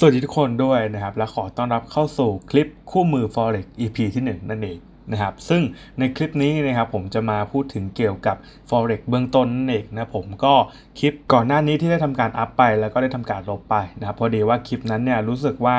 สวัสดีทุกคนด้วยนะครับและขอต้อนรับเข้าสู่คลิปคู่มือ forex EP ที่ 1 นั่นเองนะครับซึ่งในคลิปนี้นะครับผมจะมาพูดถึงเกี่ยวกับ forex เบื้องต้นนั่นเองนะผมก็คลิปก่อนหน้านี้ที่ได้ทำการอัพไป แล้วก็ได้ทำการลบไปนะครับพอดีว่าคลิปนั้นเนี่ยรู้สึกว่า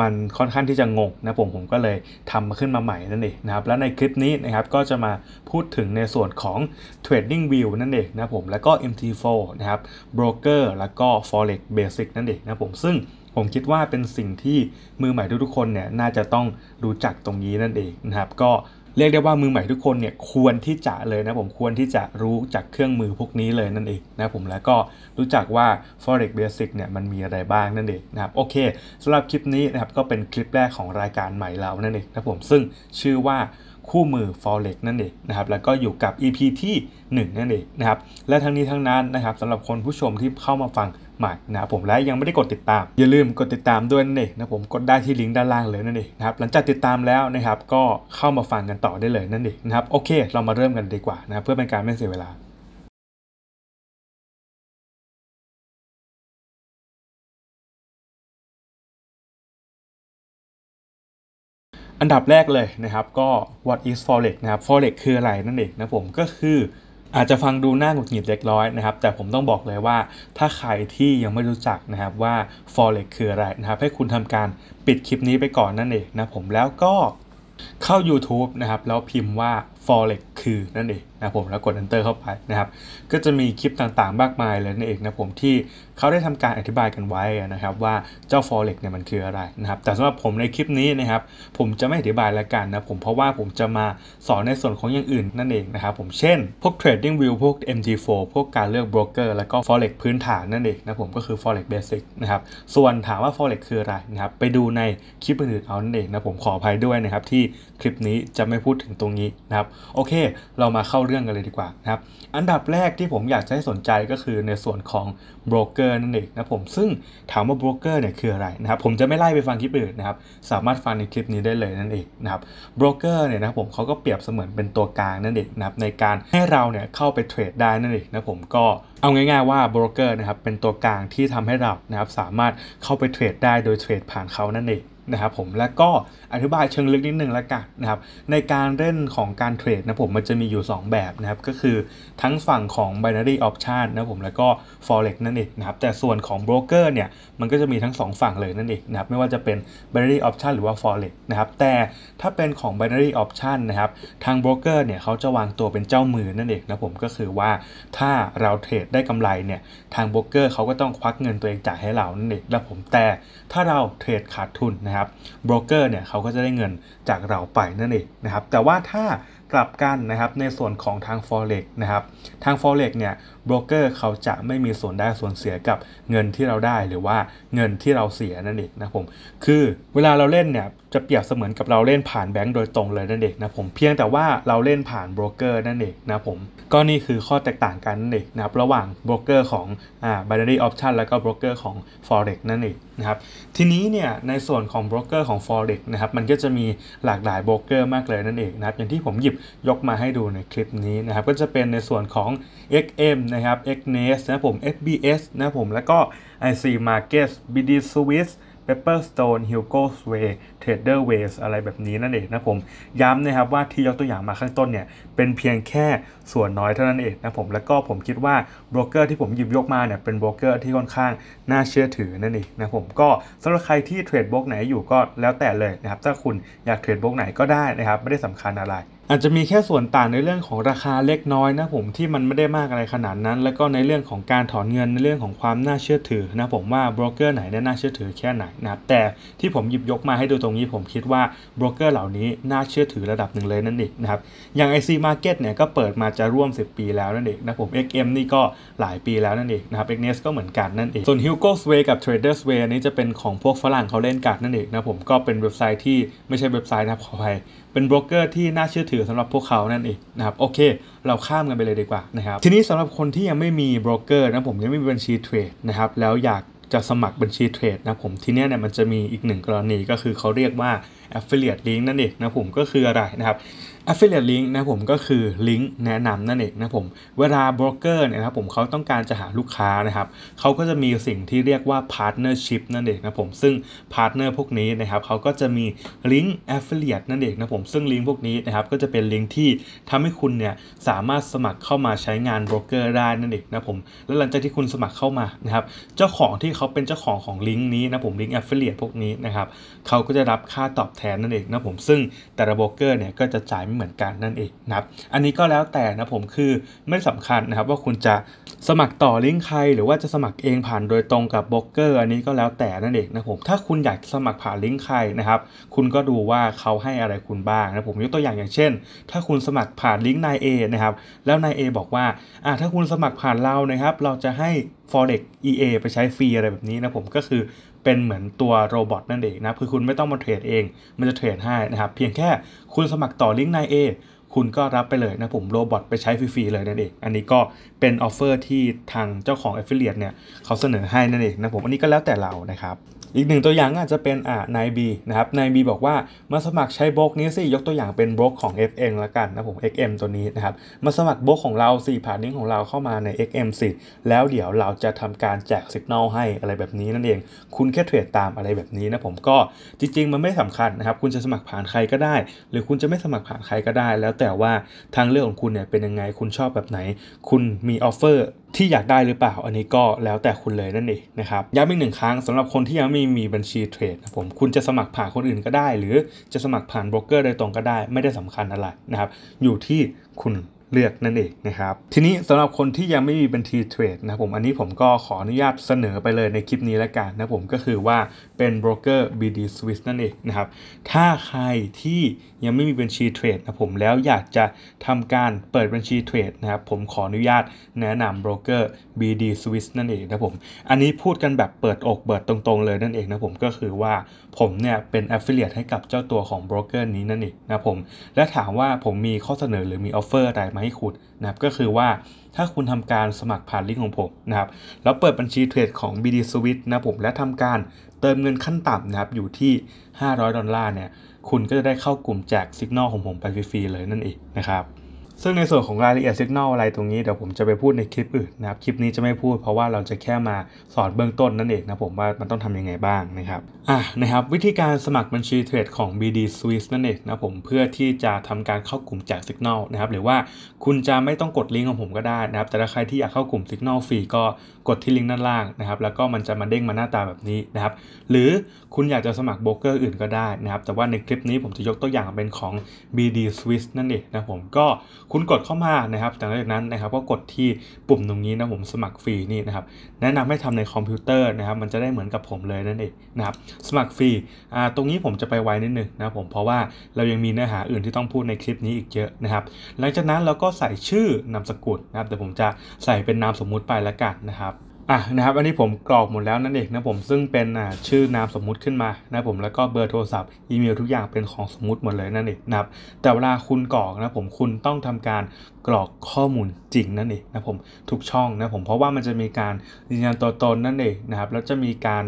มันค่อนข้างที่จะงงนะผมผมก็เลยทำขึ้นมาใหม่นั่นเองนะครับและในคลิปนี้นะครับก็จะมาพูดถึงในส่วนของ trading view นั่นเองนะผมแล้วก็ mt4 นะครับ broker แล้วก็ forex basic นั่นเองนะผมซึ่งผมคิดว่าเป็นสิ่งที่มือใหม่ทุกๆคนเนี่ยน่าจะต้องรู้จักตรงนี้นั่นเองนะครับก็เรียกได้ว่ามือใหม่ทุกคนเนี่ยควรที่จะเลยนะผมควรที่จะรู้จักเครื่องมือพวกนี้เลยนั่นเองนะผมแล้วก็รู้จักว่า forex basic เนี่ยมันมีอะไรบ้างนั่นเองนะครับโอเคสำหรับคลิปนี้นะครับก็เป็นคลิปแรกของรายการใหม่เรานั่นเองนะผมซึ่งชื่อว่าคู่มือ forex นั่นเองนะครับแล้วก็อยู่กับ EP ที่1นั่นเองนะครับและทั้งนี้ทั้งนั้นนะครับสำหรับคนผู้ชมที่เข้ามาฟังใหม่นะผมและยังไม่ได้กดติดตาม อย่าลืมกดติดตามด้วยนั่นเองนะผมกดได้ที่ลิงก์ด้านล่างเลยนั่นเองนะครับหลังจากติดตามแล้วนะครับก็เข้ามาฟังกันต่อได้เลยนั่นเองนะครับโอเคเรามาเริ่มกันดีกว่านะเพื่อเป็นการไม่เสียเวลาอันดับแรกเลยนะครับ ก็ what is forex นะครับ forex คืออะไรนั่นเอง นะผมก็คืออาจจะฟังดูน่าหงุดหงิดเล็กน้อยนะครับ แต่ผมต้องบอกเลยว่าถ้าใครที่ยังไม่รู้จักนะครับว่า forex คืออะไรนะครับ ให้คุณทำการปิดคลิปนี้ไปก่อนนั่นเองนะผม แล้วก็เข้า YouTube นะครับแล้วพิมพ์ว่า forex คือนั่นเองนะผมแล้วกด enter เข้าไปนะครับก็จะมีคลิปต่างๆมากมายเลยนั่นเองนะผมที่เขาได้ทำการอธิบายกันไว้นะครับว่าเจ้า forex เนี่ยมันคืออะไรนะครับแต่สำหรับผมในคลิปนี้นะครับผมจะไม่อธิบายละกันนะผมเพราะว่าผมจะมาสอนในส่วนของอย่างอื่นนั่นเองนะครับ ผมเช่น พวก trading view พวก MT4 พวกการเลือก broker แล้วก็ forex พื้นฐานนั่นเองนะผมก็คือ forex basic นะครับส่วนถามว่า forex คืออะไรนะครับไปดูในคลิปอื่นเอานั่นเองนะผมขออภัยด้วยนะครับที่คลิปนี้จะไม่พูดถึงตรงนี้นะครับโอเค เรามาเข้าเรื่องกันเลยดีกว่านะครับ อันดับแรกที่ผมอยากจะให้สนใจก็คือในส่วนของโบรกเกอร์นั่นเองนะผม ซึ่งถามว่าโบรกเกอร์ เนี่ยคืออะไรนะครับ ผมจะไม่ไล่ไปฟังคลิปอื่นนะครับ สามารถฟังในคลิปนี้ได้เลยนั่นเองนะครับ โบรกเกอร์เนี่ยนะผมเขาก็เปรียบเสมือนเป็นตัวกลางนั่นเองนะครับในการให้เราเนี่ยเข้าไปเทรดได้นั่นเองนะผมก็เอาง่าย ๆ ว่าโบรกเกอร์นะครับเป็นตัวกลางที่ทำให้เรานะครับสามารถเข้าไปเทรดได้โดยเทรดผ่านเขานั่นเองนะครับผมและก็อธิบายเชิงลึกนิดนึงละกันนะครับในการเล่นของการเทรดนะผมมันจะมีอยู่ 2 แบบนะครับก็คือทั้งฝั่งของ binary option นะผมแล้วก็ forex นั่นเองนะครับแต่ส่วนของ broker เนี่ยมันก็จะมีทั้ง 2 ฝั่งเลยนั่นเองนะครับไม่ว่าจะเป็น binary option หรือว่า forex นะครับแต่ถ้าเป็นของ binary option นะครับทาง broker เนี่ยเขาจะวางตัวเป็นเจ้ามือนั่นเองนะผมก็คือว่าถ้าเราเทรดได้กำไรเนี่ยทาง broker เขาก็ต้องควักเงินตัวเองจ่ายให้เรานั่นเองนะผมแต่ถ้าเราเทรดขาดทุนนะครับครับโบรกเกอร์เนี่ยเขาก็จะได้เงินจากเราไปนั่นเองนะครับ แต่ว่าถ้ากลับกันนะครับในส่วนของทาง Forex นะครับทาง Forex เนี่ยโบรกเกอร์เขาจะไม่มีส่วนได้ส่วนเสียกับเงินที่เราได้หรือว่าเงินที่เราเสียนั่นเองนะผมคือเวลาเราเล่นเนี่ยจะเปรียบเสมือนกับเราเล่นผ่านแบงก์โดยตรงเลยนั่นเองนะผมเพียงแต่ว่าเราเล่นผ่านโบรกเกอร์นั่นเองนะผมก็นี่คือข้อแตกต่างกันนั่นเองนะครับระหว่างโบรกเกอร์ของอ่าบันไดออปชั่นแล้วก็โบรกเกอร์ของ forex นั่นเองนะครับทีนี้เนี่ยในส่วนของโบรกเกอร์ของ forex นะครับมันก็จะมีหลากหลายโบรกเกอร์มากเลยนั่นเองนะครับอย่างที่ผมหยิบยกมาให้ดูในคลิปนี้นะครับก็จะเป็นในส่วนของ XM นะนะครับ x n e s นะผม SBS นะผมแล้วก็ IC Markets BD Swiss Pepperstone Hugo Sway Trader Ways อะไรแบบนี้นั่นเองนะผมย้ำนะครับว่าที่ยกตัวอย่างมาข้างต้นเนี่ย เป็นเพียงแค่ส่วนน้อยเท่านั้นเองนะผมแล้วก็ผมคิดว่าโบรกเกอร์ที่ผมหยิบยกมาเนี่ยเป็นโบรกเกอร์ที่ค่อนข้างน่าเชื่อถือนั่นเองนะผมก็สำหรับใครที่เทรดบล็อกไหนอยู่ก็แล้วแต่เลยนะครับถ้าคุณอยากเทรดบล็อกไหนก็ได้นะครับไม่ได้สำคัญอะไรอาจจะมีแค่ส่วนต่างในเรื่องของราคาเล็กน้อยนะผมที่มันไม่ได้มากอะไรขนาดนั้น แล้วก็ในเรื่องของการถอนเงินในเรื่องของความน่าเชื่อถือนะผมว่าบรกเกอร์ไหนน่าเชื่อถือแค่ไหนนะแต่ที่ผมหยิบยกมาให้ดูตรงนี้ผมคิดว่าบรกเกอร์เหล่านี้น่าเชื่อถือระดับหนึ่งเลยนั่นเองนะครับอย่าง IC Market เนี่ยก็เปิดมาจะร่วม 10 ปีแล้วนั่นเองนะผม XM นี่ก็หลายปีแล้วนั่นเองนะครับ XNES ก็เหมือนกันนั่นเองส่วน Hugo Sway กับ Trader Sway นี้จะเป็นของพวกฝรั่งเขาเล่นกันนั่นเองนะผมก็เป็นเว็บไซต์ที่ไม่ใช่เว็บไซต์นะครับขออภัยเป็นโบรกเกอร์ที่น่าเชื่อถือสำหรับพวกเขานั่นเองนะครับ โอเค เราข้ามกันไปเลยดีกว่านะครับ ทีนี้สำหรับคนที่ยังไม่มีโบรกเกอร์นะผมยังไม่มีบัญชีเทรดนะครับ แล้วอยากจะสมัครบัญชีเทรดนะผม ทีนี้เนี่ยมันจะมีอีกหนึ่งกรณีก็คือเขาเรียกว่า affiliate link นั่นเองนะผมก็คืออะไรนะครับ affiliate link นะผมก็คือลิงก์แนะนำนั่นเองนะผมเวลาบร็กเกอร์เนี่ยนะผมเขาต้องการจะหาลูกค้านะครับ เขาก็จะมีสิ่งที่เรียกว่า partnership นั่นเองนะผมซึ่ง partner พวกนี้นะครับ เขาก็จะมีลิงก์ affiliate นั่นเองนะผม ซึ่งลิงก์พวกนี้นะครับ ก็จะเป็นลิงก์ที่ทำให้คุณเนี่ยสามารถสมัครเข้ามาใช้งานบร็กเกอร์ได้นั่นเองนะผมแล้วหลังจากที่คุณสมัครเข้ามานะครับเจ้าของที่เขาเป็นเจ้าของของลิงก์นี้นะผมลิงก์ affiliate พวกนี้นะครับเขาก็จะรับค่าตอบแทนนั่นเองนะผมซึ่งแต่ละโบรกเกอร์เนี่ยก็จะจ่ายไม่เหมือนกันนั่นเองนะครับอันนี้ก็แล้วแต่นะผมคือไม่สำคัญนะครับว่าคุณจะสมัครต่อลิงก์ใคร หรือว่าจะสมัครเองผ่านโดยตรงกับโบรกเกอร์ อันนี้ก็แล้วแต่นั่นเองนะผมถ้าคุณอยากสมัครผ่านลิงก์ใครนะครับคุณก็ดูว่าเขาให้อะไรคุณบ้างนะผมยกตัวอย่างอย่างเช่น ถ้าคุณสมัครผ่านลิงก์นายเอนะครับแล้วนายเอบอกว่าอ่าถ้าคุณสมัครผ่านเรานะครับ เราจะให้ forex ea ไปใช้ฟรีอะไรแบบนี้นะผมก็คือเป็นเหมือนตัวโรบอทนั่นเองนะคือคุณไม่ต้องมาเทรดเอง มันจะเทรดให้นะครับเพียงแค่คุณสมัครต่อลิงก์ใน A คุณก็รับไปเลยนะผมโรบอทไปใช้ฟรีๆเลยนั่นเอง อันนี้ก็เป็นออฟเฟอร์ที่ทางเจ้าของ a อ f i l i a t e เนี่ยเขาเสนอให้นั่นเองนะผมอันนี้ก็แล้วแต่เรานะครับอีกหนึ่งตัวอย่างอาจจะเป็นอ่านายบีนะครับ นายบีบอกว่ามาสมัครใช้บล็อกนี้สิ ยกตัวอย่างเป็นบล็อกของ FX ละกันนะผม XM ตัวนี้นะครับมาสมัครบล็อกของเราสิผ่านนิ้งของเราเข้ามาใน XM สิแล้วเดี๋ยวเราจะทำการแจกสิกแนลให้อะไรแบบนี้นั่นเอง คุณแค่เทรดตามอะไรแบบนี้นะผมก็จริงๆมันไม่สำคัญนะครับ คุณจะสมัครผ่านใครก็ได้ หรือคุณจะไม่สมัครผ่านใครก็ได้ แล้วแต่ว่าทางเรื่องของคุณเนี่ยเป็นยังไงคุณชอบแบบไหน คุณมีออฟเฟอร์ที่อยากได้หรือเปล่าอันนี้ก็แล้วแต่คุณเลยนั่นเองนะครับย้ำอีกหนึ่งครั้งสำหรับคนที่ยังไม่มีบัญชีเทรดนะผม คุณจะสมัครผ่านคนอื่นก็ได้หรือจะสมัครผ่านโบรกเกอร์โดยตรงก็ได้ ไม่ได้สำคัญอะไรนะครับ อยู่ที่คุณเลือกนั่นเองนะครับ ทีนี้สำหรับคนที่ยังไม่มีบัญชีเทรดนะผมอันนี้ผมก็ขออนุญาตเสนอไปเลยในคลิปนี้แล้วกันนะผมก็คือว่าเป็นบรกเกอร์ BD Swiss นั่นเองนะครับถ้าใครที่ยังไม่มีบัญชีเทรดนะผมแล้วอยากจะทำการเปิดบัญชีเทรดนะครับผมขออนุญาตแนะนำบรกเกอร์ BD Swiss นั่นเองนะผมอันนี้พูดกันแบบเปิดอกเปิดตรงๆเลยนั่นเองนะผมก็คือว่าผมเนี่ยเป็น Affiliate ให้กับเจ้าตัวของบรกเกอร์นี้นั่นเองนะผมและถามว่าผมมีข้อเสนอหรือมีออฟเฟอร์อะไรไหมาให้คุณนะครับก็คือว่าถ้าคุณทำการสมัครผ่านลิงก์ของผมนะครับ แล้วเปิดบัญชีเทรดของ BD s w i t นะผมและทำการเติมเงินขั้นต่ำนะครับ อยู่ที่ 500 ดอลลาร์เนี่ยคุณก็จะได้เข้ากลุ่มแจกสัญกษณของผมไปฟรีๆเลยนั่นเองนะครับซึ่งในส่วนของรายละเอียดสัญญาณอะไรตรงนี้เดี๋ยวผมจะไปพูดในคลิปอื่นนะครับคลิปนี้จะไม่พูดเพราะว่าเราจะแค่มาสอนเบื้องต้นนั่นเองนะผมว่ามันต้องทํำยังไงบ้างนะครับอ่ะนะครับวิธีการสมัครบัญชีเทรดของ BD Swiss นั่นเองนะผมเพื่อที่จะทำการเข้ากลุ่มแจกสัญญาณนะครับหรือว่าคุณจะไม่ต้องกดลิงก์ของผมก็ได้นะครับแต่ถ้าใครที่อยากเข้ากลุ่มสัญญาณฟรีก็กดที่ลิงก์ด้านล่างนะครับ แล้วก็มันจะมาเด้งมาหน้าตาแบบนี้นะครับ หรือคุณอยากจะสมัครโบรกเกอร์อื่นก็ได้นะครับแต่ว่าในคลิปนี้ผมจะยกตัวอย่างเป็นของ BD Swiss นั่นเองนะผมก็คุณกดเข้ามานะครับจากนั้นนะครับก็กดที่ปุ่มตรงนี้นะผมสมัครฟรีนี่นะครับ แนะนำให้ทำในคอมพิวเตอร์นะครับ มันจะได้เหมือนกับผมเลยนั่นเองนะครับสมัครฟรีอ่าตรงนี้ผมจะไปไว้นิดนึงนะผมเพราะว่าเรายังมีเนื้อหาอื่นที่ต้องพูดในคลิปนี้อีกเยอะนะครับ หลังจากนั้นเราก็ใส่ชื่อนามสกุลนะครับแต่ผมจะใส่เป็นนามสมมุติไปลวกันนะครับอ่ะนะครับ อันนี้ผมกรอกหมดแล้วนั่นเองนะผมซึ่งเป็นอ่ชื่อนามสมมุติขึ้นมานะผม แล้วก็เบอร์โทรศัพท์อีเมลทุกอย่างเป็นของสมมุติหมดเลยนั่นเองนะครับ แต่เวลาคุณกรอกนะผมคุณต้องทำการกรอกข้อมูลจริงนั่นเองนะผมทุกช่องนะผมเพราะว่ามันจะมีการยืนยันตัวตนนั่นเองนะครับแล้วจะมีการ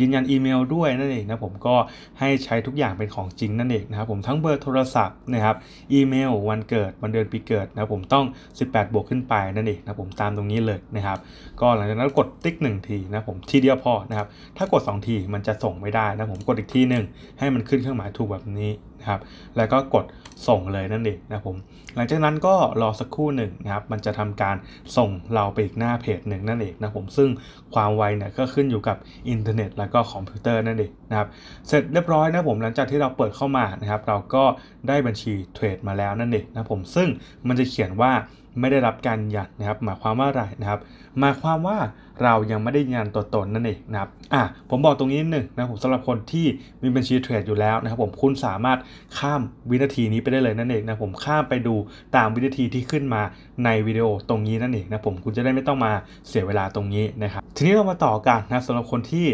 ยืนยันอีเมลด้วยนั่นเองนะผมก็ให้ใช้ทุกอย่างเป็นของจริงนั่นเองนะครับผมทั้งเบอร์โทรศัพท์นะครับอีเมลวันเกิดวันเดือนปีเกิดนะผมต้อง 18 บวกขึ้นไปนั่นเองนะผมตามตรงนี้เลยนะครับ ก็หลังจากนั้นกดติ๊ก1 ทีนะผมทีเดียวพอนะครับถ้ากด 2 ทีมันจะส่งไม่ได้นะผมกดอีกทีหนึ่งให้มันขึ้นเครื่องหมายถูกแบบนี้นะครับแล้วก็กดส่งเลยนั่นเองนะผมหลังจากนั้นก็รอสักครู่หนึ่งนะครับ มันจะทำการส่งเราไปอีกหน้าเพจหนึ่งนั่นเองนะผม ซึ่งความไวเนี่ยก็ขึ้นอยู่กับอินเทอร์เน็ตแล้วก็คอมพิวเตอร์นั่นเองนะครับ เสร็จเรียบร้อยนะผม หลังจากที่เราเปิดเข้ามานะครับ เราก็ได้บัญชีเทรดมาแล้วนั่นเองนะผม ซึ่งมันจะเขียนว่าไม่ได้รับการยันนะครับ หมายความว่าอะไรนะครับหมายความว่าเรายังไม่ได้ยันตัวตนนั่นเองนะครับอ่ะผมบอกตรงนี้นิดนึงนะผมสำหรับคนที่มีบัญชีเทรดอยู่แล้วนะครับ ผมคุณสามารถข้ามวินาทีนี้ไปได้เลย นั่นเองนะผมข้ามไปดูตามวินาทีที่ขึ้นมาในวิดีโอตรงนี้นั่นเองนะผมคุณจะได้ไม่ต้องมาเสียเวลาตรงนี้นะครับ ทีนี้เรามาต่อกันนะสำหรับคนที่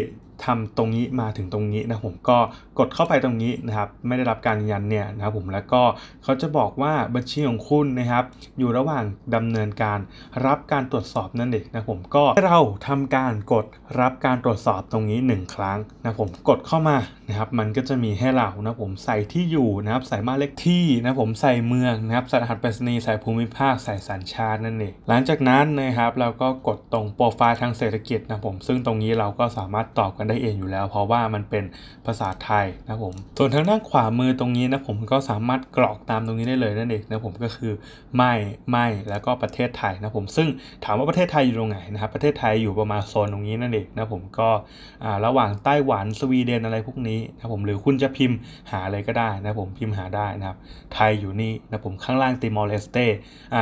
ทำตรงนี้มาถึงตรงนี้นะผมก็กดเข้าไปตรงนี้นะครับ ไม่ได้รับการยืนยันเนี่ยนะครับผมแล้วก็เขาจะบอกว่าบัญชีของคุณนะครับ อยู่ระหว่างดำเนินการรับการตรวจสอบนั่นเองนะผมก็เราทำการกดรับการตรวจสอบตรงนี้1ครั้งนะผมกดเข้ามานะครับ มันก็จะมีให้เรานะผมใส่ที่อยู่นะครับใส่มาเลขที่นะผมใส่เมืองนะครับสถานไปรษณีย์ใส่ภูมิภาคใส่สัญชาตินั่นเองหลังจากนั้นนะครับ เราก็กดตรงโปรไฟล์ทางเศรษฐกิจนะผมซึ่งตรงนี้เราก็สามารถตอบกันได้ได้เองอยู่แล้วเพราะว่ามันเป็นภาษาไทยนะผมส่วนทางด้านขวามือตรงนี้นะผมก็สามารถกรอกตามตรงนี้ได้เลยนั่นเองนะผมก็คือไม่ไม่แล้วก็ประเทศไทยนะผมซึ่งถามว่าประเทศไทยอยู่ตรงไหนนะครับ ประเทศไทยอยู่ประมาณโซนตรงนี้นั่นเองนะผมก็ระหว่างไต้หวันสวีเดนอะไรพวกนี้นะผมหรือคุณจะพิมพ์หาอะไรก็ได้นะผมพิมพ์หาได้นะครับไทยอยู่นี่นะผมข้างล่างติมอร์เลสเต้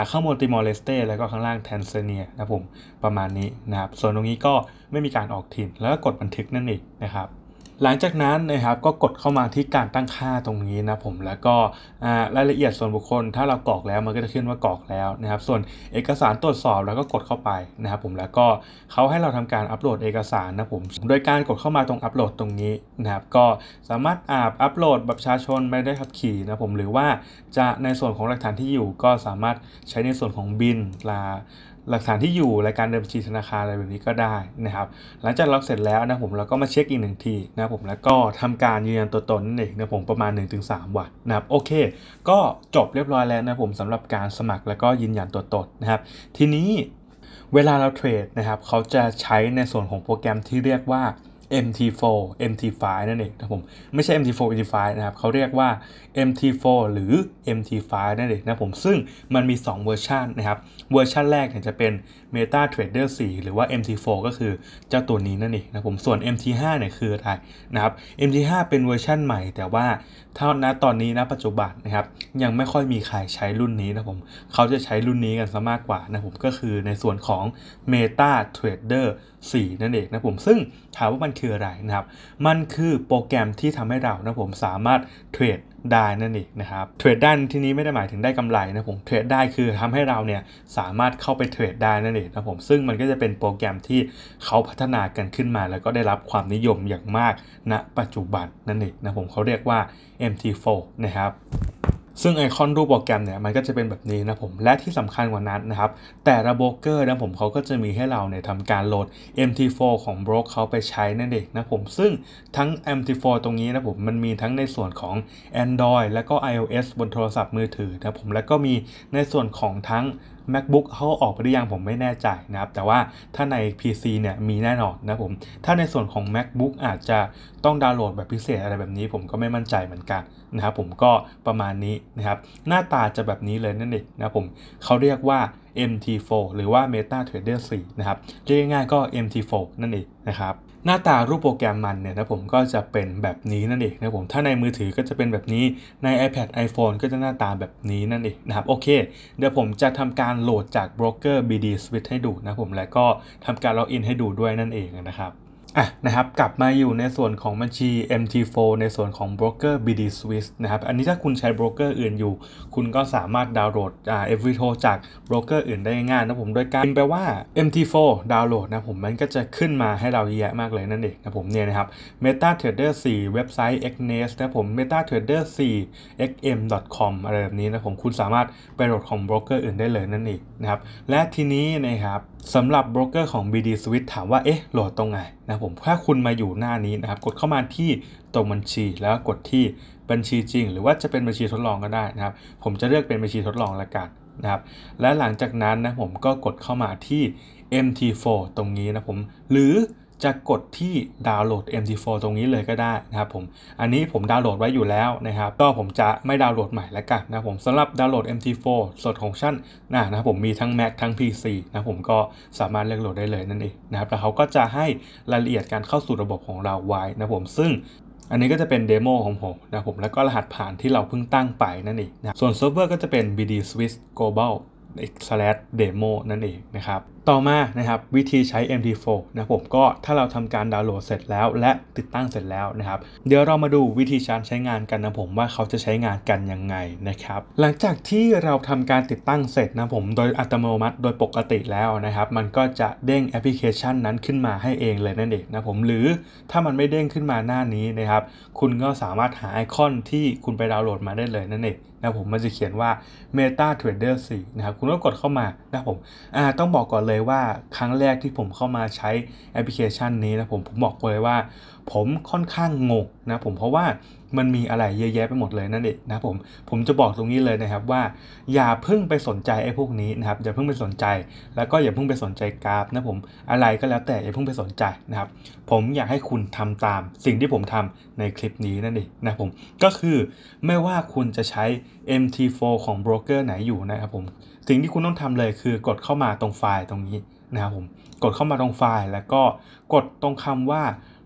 ข้างบนติมอร์เลสเต้แล้วก็ข้างล่างแทนซาเนียนะผมประมาณนี้นะครับส่วนตรงนี้ก็ไม่มีการออกถิ่นแล้วก็กดบันทึกนั่นเองนะครับหลังจากนั้นนะครับก็กดเข้ามาที่การตั้งค่าตรงนี้นะผมแล้วก็รายละเอียดส่วนบุคคล ถ้าเรากรอกแล้วมันก็จะขึ้นว่ากรอกแล้วนะครับ ส่วนเอกสารตรวจสอบแล้วก็กดเข้าไปนะครับผมแล้วก็เขาให้เราทำการอัปโหลดเอกสารนะผมโดยการกดเข้ามาตรงอัปโหลดตรงนี้นะครับ ก็สามารถอาบอัปโหลดบัตรประชาชนไม่ได้ขับขี่นะผมหรือว่าจะในส่วนของหลักฐานที่อยู่ ก็สามารถใช้ในส่วนของบินลาหลักฐานที่อยู่รายการเดินบัญชีธนาคารอะไรแบบนี้ก็ได้นะครับ หลังจากล็อกเสร็จแล้วนะผมเราก็มาเช็คอีกหนึ่งทีนะผมแล้วก็ทำการยืนยันตัวตนนั่นเองนะผมประมาณ 1-3 วันนะครับโอเค ก็จบเรียบร้อยแล้วนะผมสำหรับการสมัครแล้วก็ยืนยันตัวตนนะครับทีนี้เวลาเราเทรดนะครับเขาจะใช้ในส่วนของโปรแกรมที่เรียกว่า MT4 MT5 นั่นเองนะผม ไม่ใช่ MT4 MT5 นะครับเขาเรียกว่า MT4 หรือ MT5 นั่นเองนะผมซึ่งมันมี 2 เวอร์ชันนะครับเวอร์ชันแรกเนี่ยจะเป็น Meta Trader 4 หรือว่า MT4 ก็คือเจ้าตัวนี้นั่นเองนะผม ส่วน MT5 เนี่ยคืออะไรนะครับ MT5 เป็นเวอร์ชันใหม่ แต่ว่า เท่านะตอนนี้นะปัจจุบันนะครับ ยังไม่ค่อยมีใครใช้รุ่นนี้นะผมเขาจะใช้รุ่นนี้กันซะมากกว่านะผมก็คือในส่วนของ Meta Trader 4นั่นเองนะผมซึ่งถามว่ามันคืออะไรนะครับมันคือโปรแกรมที่ทำให้เรานะผมสามารถเทรดได้นั่นเองนะครับเทรดได้ที่นี้ไม่ได้หมายถึงได้กำไรนะผมเทรดได้คือทำให้เราเนี่ยสามารถเข้าไปเทรดได้นั่นเองนะผมซึ่งมันก็จะเป็นโปรแกรมที่เขาพัฒนากันขึ้นมา แล้วก็ได้รับความนิยมอย่างมากณนะปัจจุบันนั่นเองนะผมเขาเรียกว่า MT4 นะครับซึ่งไอคอนรูปโปรแกรม เนี่ย มันก็จะเป็นแบบนี้นะผม และที่สำคัญกว่านั้นนะครับ แต่ระบบรกเกอร์นะผมเขาก็จะมีให้เราเนี่ยทำการโหลด MT4 ของลบรกเขาไปใช้นั่นเองนะผม ซึ่งทั้ง MT4 ตรงนี้นะผม มันมีทั้งในส่วนของ Android แล้วก็ iOS บนโทรศัพท์มือถือนะผมแล้วก็มีในส่วนของทั้ง macbook เขาออกไปหรือยังผมไม่แน่ใจนะครับแต่ว่าถ้าใน pc เนี่ยมีแน่นอนนะผม ถ้าในส่วนของ macbook อาจจะต้องดาวน์โหลดแบบพิเศษอะไรแบบนี้ผมก็ไม่มั่นใจเหมือนกันนะครับผมก็ประมาณนี้นะครับ หน้าตาจะแบบนี้เลยนั่นเองนะผมเขาเรียกว่า MT4 หรือว่า MetaTrader 4นะครับเรียกง่ายๆก็ MT4 นั่นเองนะครับหน้าตารูปโปรแกรมมันเนี่ยนะผมก็จะเป็นแบบนี้นั่นเองนะผมถ้าในมือถือก็จะเป็นแบบนี้ใน iPad iPhone ก็จะหน้าตาแบบนี้นั่นเองนะครับโอเค เดี๋ยวผมจะทำการโหลดจากโบรกเกอร์ BD Switch ให้ดูนะผมแล้วก็ทำการล็อกอินให้ดูด้วยนั่นเองนะครับอ่ะนะครับกลับมาอยู่ในส่วนของบัญชี MT4 ในส่วนของโบรกเกอร์ BD Swiss นะครับอันนี้ถ้าคุณใช้โบรกเกอร์อื่นอยู่ คุณก็สามารถดาวน์โหลดอ่า Everyto จากโบรกเกอร์อื่นได้ง่ายนะผมโดยการแปลว่า MT4 ดาวน์โหลดนะผมมันก็จะขึ้นมาให้เราเยอะมากเลยนั่นเองนะผม เนี่ยนะครับ MetaTrader 4 เว็บไซต์ Xnes นะผม MetaTrader 4 xm.com อะไรแบบนี้นะผมคุณสามารถไปโหลดของโบรกเกอร์อื่นได้เลยนั่นเองนะครับและทีนี้นะครับสำหรับโบรกเกอร์ของ BD s w i t c ถามว่าเอ๊ะโหลดตรงไหนนะผมถ้าคุณมาอยู่หน้านี้นะครับกดเข้ามาที่ตรงบัญชี แล้วกดที่บัญชีจริง หรือว่าจะเป็นบัญชีทดลองก็ได้นะครับผมจะเลือกเป็นบัญชีทดลองละกันนะครับและหลังจากนั้นนะผมก็กดเข้ามาที่ MT4 ตรงนี้นะผมหรือจะกดที่ดาวน์โหลด MD4 ตรงนี้เลยก็ได้นะครับผม อันนี้ผมดาวน์โหลดไว้อยู่แล้วนะครับ ก็ผมจะไม่ดาวน์โหลดใหม่แล้วกันนะผมสำหรับดาวน์โหลด MD4 ส่วนของชั้นนะนะครับผมมีทั้ง Mac ทั้ง PC นะผมก็สามารถเลือกโหลดได้เลยนั่นเองนะครับแล้วเขาก็จะให้รายละเอียดการเข้าสู่ระบบของเราไว้นะผม ซึ่ง อันนี้ก็จะเป็นเดโมของผมนะผม แล้วก็รหัสผ่านที่เราเพิ่งตั้งไปนั่นเองนะส่วนเซิร์ฟเวอร์ก็จะเป็น bd swiss global s demo นั่นเองนะครับต่อมานะครับ วิธีใช้ MT4 นะผมก็ถ้าเราทำการดาวน์โหลดเสร็จแล้ว และติดตั้งเสร็จแล้วนะครับ เดี๋ยวเรามาดูวิธีการใช้งานกันนะผมว่าเขาจะใช้งานกันยังไงนะครับหลังจากที่เราทำการติดตั้งเสร็จนะผมโดยอัตโนมัติโดยปกติแล้วนะครับมันก็จะเด้งแอปพลิเคชันนั้นขึ้นมาให้เองเลยนั่นเองนะผมหรือถ้ามันไม่เด้งขึ้นมาหน้านี้นะครับคุณก็สามารถหาไอคอนที่คุณไปดาวน์โหลดมาได้เลยนั่นเองนะผมมันจะเขียนว่า Meta Trader 4 นะครับคุณก็กดเข้ามานะผมอ่าต้องบอกก่อนเลยเลยว่าครั้งแรกที่ผมเข้ามาใช้แอปพลิเคชันนี้นะผมผมบอกเลยว่า ผมค่อนข้างงงนะผมเพราะว่ามันมีอะไรเยอะแยะไปหมดเลยนั่นเองนะผมผมจะบอกตรงนี้เลยนะครับว่า อย่าเพิ่งไปสนใจไอ้พวกนี้นะครับอย่าเพิ่งไปสนใจแล้วก็อย่าเพิ่งไปสนใจกราฟนะผมอะไรก็แล้วแต่อย่าเพิ่งไปสนใจนะครับผมอยากให้คุณทำตามสิ่งที่ผมทำในคลิปนี้นั่นเองนะผมก็คือไม่ว่าคุณจะใช้ MT4 ของโบรกเกอร์ไหนอยู่นะครับผมสิ่งที่คุณต้องทำเลยคือกดเข้ามาตรงไฟล์ตรงนี้นะครับผม กดเข้ามาตรงไฟล์แล้วก็กดตรงคำว่า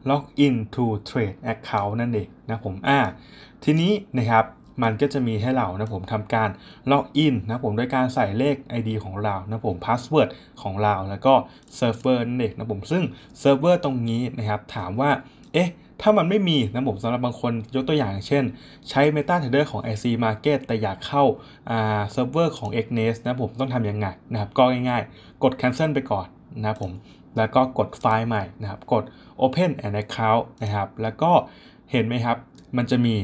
login to trade account นั่นเองนะผม อ่าทีนี้นะครับมันก็จะมีให้เรานะผมทำการล็อกอินนะผมด้วยการใส่เลข ID ของเรานะผมพาสเวิร์ดของเราแล้วก็เซิร์ฟเวอร์นั่นเองนะผมซึ่งเซิร์ฟเวอร์ตรงนี้นะครับถามว่าเอ๊ะถ้ามันไม่มีนะผมสำหรับบางคนยกตัวอย่างเช่นใช้ Meta Trader ของ IC Market แต่อยากเข้าเซิร์ฟเวอร์ของ e g n e s นะผม ต้องทำยังไงนะครับ ก็ง่ายๆ กด cancel ไปก่อนนะผมแล้วก็กดไฟล์ใหม่นะครับ กด Open an account นะครับ แล้วก็เห็นไหมครับ มันจะมี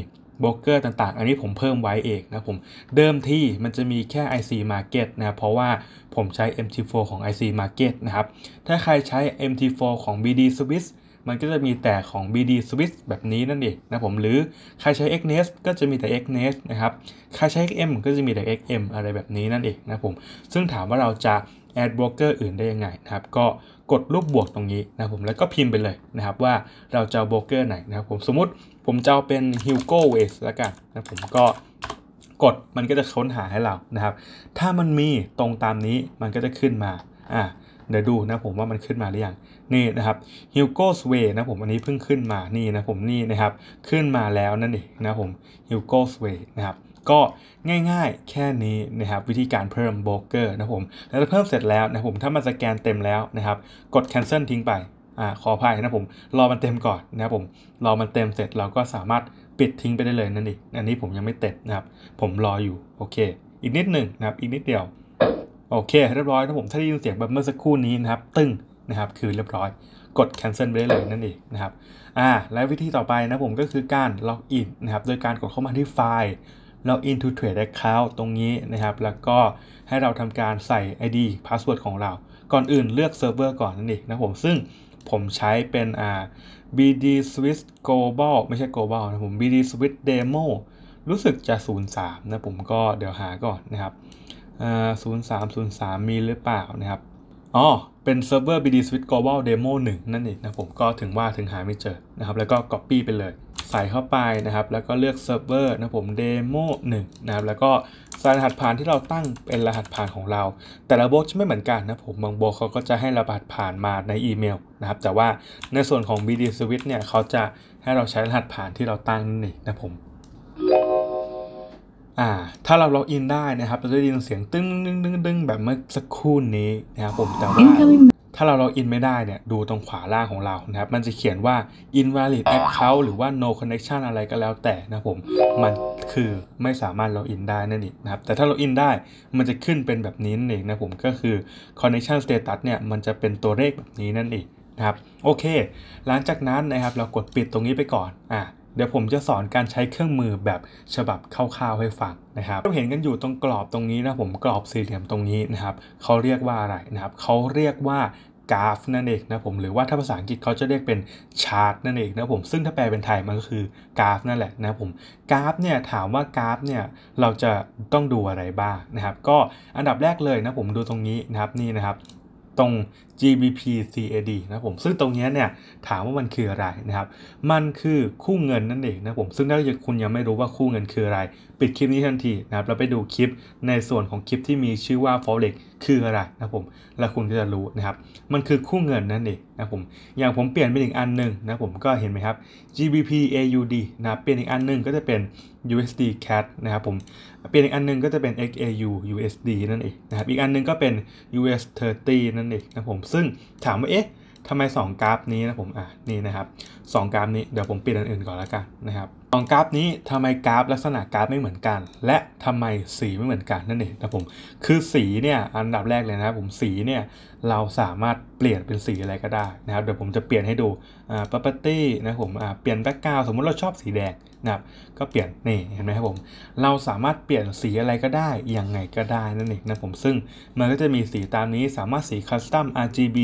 บล็อกเกอร์ต่างๆ อันนี้ผมเพิ่มไว้เองนะผมเดิมที่มันจะมีแค่ IC Market นะเพราะว่าผมใช้ MT4 ของ IC Market นะครับถ้าใครใช้ MT4 ของ BD Swiss มันก็จะมีแต่ของ BD Swiss แบบนี้นั่นเองนะผมหรือ ใครใช้ XNES ก็จะมีแต่ XNES นะครับ ใครใช้ XM ก็จะมีแต่ XM อะไรแบบนี้นั่นเองนะผมซึ่งถามว่าเราจะ add Broker อื่นได้ยังไงนะครับก็กดรูปบวกตรงนี้นะผมแล้วก็พิมพ์ไปเลยนะครับว่าเราจะเอาบล็กเกอร์ไหนนะครับ ผมสมมติผมจะเอาเป็น Hugo w a s ละกันนะผมก็กดมันก็จะค้นหาให้เรานะครับถ้ามันมีตรงตามนี้มันก็จะขึ้นมาอ่าเดี๋ยวดูนะผมว่ามันขึ้นมาหรือยังนี่นะครับฮิลโก้สเวนะผมอันนี้เพิ่งขึ้นมานี่นะผมนี่นะครับขึ้นมาแล้วนั่นเองนะผมฮิลโก้สเวนะครับก็ง่าย ๆ แค่นี้นะครับ วิธีการเพิ่มโบรกเกอร์นะผมแล้วเพิ่มเสร็จแล้วนะผมถ้ามันสแกนเต็มแล้วนะครับกด cancel ทิ้งไปอ่าขออภัยนะผมรอมันเต็มก่อนนะครับผมรอมันเต็มเสร็จ เราก็สามารถปิดทิ้งไปได้เลยนั่นเองอันนี้ผมยังไม่เต็มนะครับ ผมรออยู่โอเค อีกนิดหนึ่งนะครับอีกนิดเดียวโอเคเรียบร้อยนะผมถ้าได้ยินเสียงแบบเมื่อสักครู่นี้นะครับตึ้งนะครับคืนเรียบร้อยกด cancel ไปได้เลยนั่นเองนะครับอ่าและวิธีต่อไปนะผมก็คือการล็อกอินนะครับ โดยการกดเข้ามาที่ไฟล์ login to trade account ตรงนี้นะครับ แล้วก็ให้เราทำการใส่ ID password ของเรา ก่อนอื่นเลือกเซิร์ฟเวอร์ก่อนนั่นเองนะผมซึ่งผมใช้เป็นอ่า BD Swiss Global ไม่ใช่ Global นะผม BD Swiss Demo รู้สึกจะ 03 นะผมก็เดี๋ยวหาก่อนนะครับ0303 มี หรือเปล่านะครับอ๋อเป็นเซิร์ฟเวอร์ BD Switch Global Demo 1นั่นเองนะผมก็ถึงว่าถึงหาไม่เจอนะครับ แล้วก็ Copy ไปเลยใส่เข้าไปนะครับ แล้วก็เลือกเซิร์ฟเวอร์นะผม Demo 1นะครับแล้วก็ใส่รหัสผ่านที่เราตั้งเป็นรหัสผ่านของเรา แต่ละโบจะไม่เหมือนกันนะผมบางโบเขาก็จะให้รหัสผ่านมาในอีเมลนะครับแต่ว่าในส่วนของ BD Switch เนี่ยเขาจะให้เราใช้รหัสผ่านที่เราตั้งนี่นะผม่าถ้าเราล็อกอินได้นะครับเราจะได้ยินเสียงตึ้งตึ้งตึ้งตึ้งแบบเมื่อสักครู่นี้นะครับผมแต่ว่าถ้าเราล็อกอินไม่ได้เนี่ยดูตรงขวาล่างของเรานะครับ มันจะเขียนว่า invalid account หรือว่า no connection อะไรก็แล้วแต่นะผม มันคือไม่สามารถล็อกอินได้นั่นเองนะครับแต่ถ้าล็อกอินได้มันจะขึ้นเป็นแบบนี้นั่นเองนะผมก็คือ connection status เนี่ยมันจะเป็นตัวเลขแบบนี้นั่นเองนะครับโอเค หลังจากนั้นนะครับเรากดปิดตรงนี้ไปก่อนอ่าเดี๋ยวผมจะสอนการใช้เครื่องมือแบบฉบับคร่าวๆให้ฟังนะครับเราเห็นกันอยู่ตรงกรอบตรงนี้นะผมกรอบสี่เหลี่ยมตรงนี้นะครับ เขาเรียกว่าอะไรนะครับเขาเรียกว่ากราฟนั่นเองนะผมหรือว่าถ้าภาษาอังกฤษเขาจะเรียกเป็นชาร์ตนั่นเองนะผมซึ่งถ้าแปลเป็นไทยมันก็คือกราฟนั่นแหละนะผมกราฟเนี่ยถามว่ากราฟเนี่ยเราจะต้องดูอะไรบ้างนะครับ ก็อันดับแรกเลยนะผมดูตรงนี้นะครับนี่นะครับตรง GBP CAD นะผมซึ่งตรงนี้เนี่ยถามว่ามันคืออะไรนะครับมันคือคู่เงินนั่นเองนะผมซึ่งถ้าคุณยังไม่รู้ว่าคู่เงินคืออะไรปิดคลิปนี้ทันทีนะครับเราไปดูคลิปในส่วนของคลิปที่มีชื่อว่า forex คืออะไรนะผมแล้วคุณก็จะรู้นะครับมันคือคู่เงินนั่นเองนะผมอย่างผมเปลี่ยนเป็นอีกอันหนึ่งนะผมก็เห็นไหมครับ GBP AUD นะเปลี่ยนอีกอันหนึ่งก็จะเป็น USD CAD นะครับผมเปลี่ยนอีกอันนึงก็จะเป็น XAU USD นั่นเองนะครับ อีกอันนึงก็เป็น US 30 นั่นเองนะผม ซึ่งถามว่าเอ๊ะทำไม 2 กราฟนี้นะผม อ่ะนี่นะครับ 2 กราฟนี้เดี๋ยวผมปิดอันอื่นก่อนแล้วกันนะครับสองกราฟนี้ทำไมกราฟ ลักษณะกราฟไม่เหมือนกัน และทำไมสีไม่เหมือนกันนั่นเองนะผมคือสีเนี่ยอันดับแรกเลยนะผมสีเนี่ย เราสามารถเปลี่ยนเป็นสีอะไรก็ได้นะครับเดี๋ยวผมจะเปลี่ยนให้ดูอ่า property นะผมอ่าเปลี่ยนแบ็กกราวสมมติเราชอบสีแดงนะครับก็เปลี่ยนนี่เห็นไหมครับผมเราสามารถเปลี่ยนสีอะไรก็ได้ยังไงก็ได้นั่นเองนะผมซึ่งมันก็จะมีสีตามนี้สามารถสีคัสตอม RGB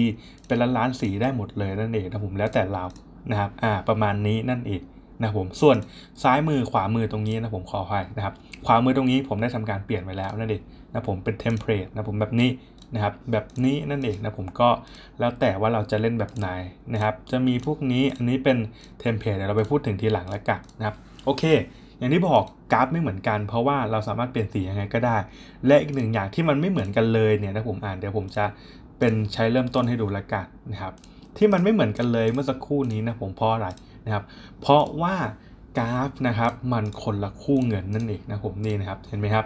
เป็นล้านล้านสีได้หมดเลยนั่นเองนะผมแล้วแต่เรานะครับอ่าประมาณนี้นั่นเองนะผมส่วนซ้ายมือขวามือตรงนี้นะผมขออภัยนะครับขวามือตรงนี้ผมได้ทำการเปลี่ยนไว้แล้วนั่นเองนะผมเป็นเทมเพลตนะผมแบบนี้นะครับแบบนี้นั่นเองนะผมก็แล้วแต่ว่าเราจะเล่นแบบไหนนะครับจะมีพวกนี้อันนี้เป็นเทมเพลตเดี๋ยวเราไปพูดถึงทีหลังแล้วกันนะครับโอเค อย่างที่บอกกราฟไม่เหมือนกัน เพราะว่าเราสามารถเปลี่ยนสียังไงก็ได้ และอีกหนึ่งอย่างที่มันไม่เหมือนกันเลยเนี่ยนะผมอ่านเดี๋ยวผมจะเป็นใช้เริ่มต้นให้ดูละกันนะครับที่มันไม่เหมือนกันเลยเมื่อสักครู่นี้นะผมเพราะอะไระครับเพราะว่ากราฟนะครับมันคนละคู่เงินนั่นเองนะผมนี่นะครับเห็นไหมครับ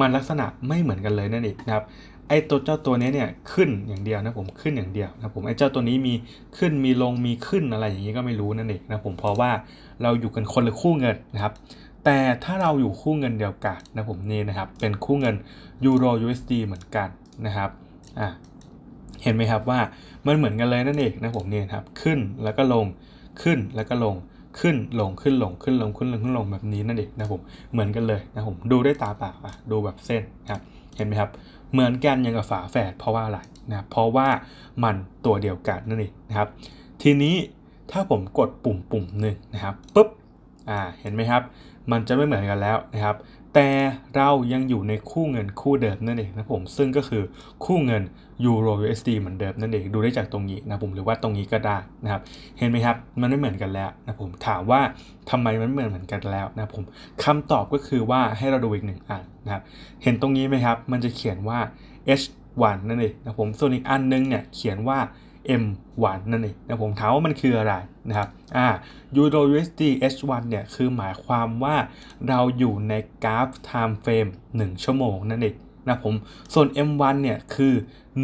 มันลักษณะไม่เหมือนกันเลยนั่นเองนะครับไอ้ตัวเจ้าตัวนี้เนี่ยขึ้นอย่างเดียวนะผมขึ้นอย่างเดียวนะผมไอ้เจ้าตัวนี้มีขึ้นมีลงมีขึ้นอะไรอย่างนี้ก็ไม่รู้นั่นเองนะผมเพราะว่าเราอยู่กันคนละคู่เงินนะครับแต่ถ้าเราอยู่คู่เงินเดียวกันนะผมนี่นะครับเป็นคู่เงินยูโร USD เหมือนกันนะครับอ่าเห็นไหมครับว่ามันเหมือนกันเลยนั่นเองนะผมนี่ครับขึ้นแล้วก็ลงขึ้นแล้วก็ลง ขึ้น ลงขึ้นลงขึ้นลงขึ้นลงขึ้นลงแบบนี้นั่นเองนะผม เหมือนกันเลยนะผมดูได้ตาเปล่าอ่ะดูแบบเส้นนะครับเห็นไหมครับเหมือนกันยังกับฝาแฝดเพราะว่าอะไรนะเพราะว่ามันตัวเดียวกันนั่นเองนะครับทีนี้ถ้าผมกดปุ่มปุ่มหนึ่งนะครับปุ๊บอ่าเห็นไหมครับมันจะไม่เหมือนกันแล้วนะครับ แต่เรายังอยู่ในคู่เงินคู่เดิมนั่นเองนะผมซึ่งก็คือคู่เงินยูโร USD เหมือนเดิมนั่นเองดูได้จากตรงนี้นะผมหรือว่าตรงนี้ก็ได้นะครับเห็นไหมครับมันไม่เหมือนกันแล้วนะผมถามว่าทำไมมันไม่เหมือนเหมือนกันแล้วนะผมคำตอบก็คือว่าให้เราดูอีกหนึ่งอันนะครับเห็นตรงนี้ไหมครับ มันจะเขียนว่า H1 นั่นเองนะผมส่วนอีกอันนึงเนี่ยเขียนว่า M1 นั่นเองนะผมถามว่ามันคืออะไรนะครับอ่า Euro USD H1 เนี่ยคือหมายความว่าเราอยู่ในกราฟ time frame 1ชั่วโมงนั่นเองนะผมส่วน M1 เนี่ยคือ